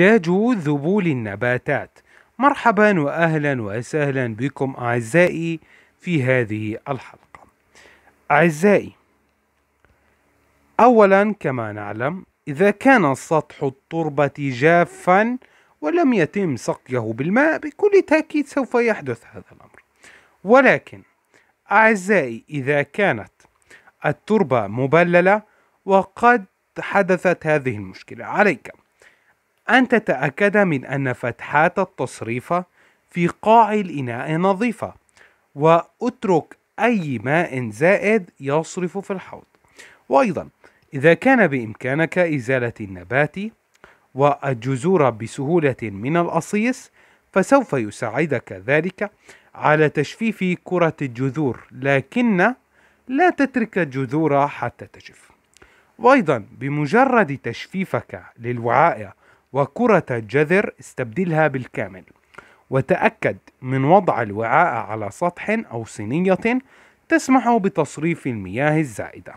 علاج ذبول النباتات مرحبا واهلا وسهلا بكم اعزائي في هذه الحلقه اعزائي اولا كما نعلم اذا كان سطح التربه جافا ولم يتم سقيه بالماء بكل تاكيد سوف يحدث هذا الامر ولكن اعزائي اذا كانت التربه مبلله وقد حدثت هذه المشكله عليكم أن تتأكد من أن فتحات التصريف في قاع الإناء نظيفة وأترك أي ماء زائد يصرف في الحوض وأيضا إذا كان بإمكانك إزالة النبات والجذور بسهولة من الأصيص فسوف يساعدك ذلك على تجفيف كرة الجذور لكن لا تترك الجذور حتى تجف وأيضا بمجرد تجفيفك للوعاء وكرة جذر استبدلها بالكامل وتأكد من وضع الوعاء على سطح أو صينية تسمح بتصريف المياه الزائدة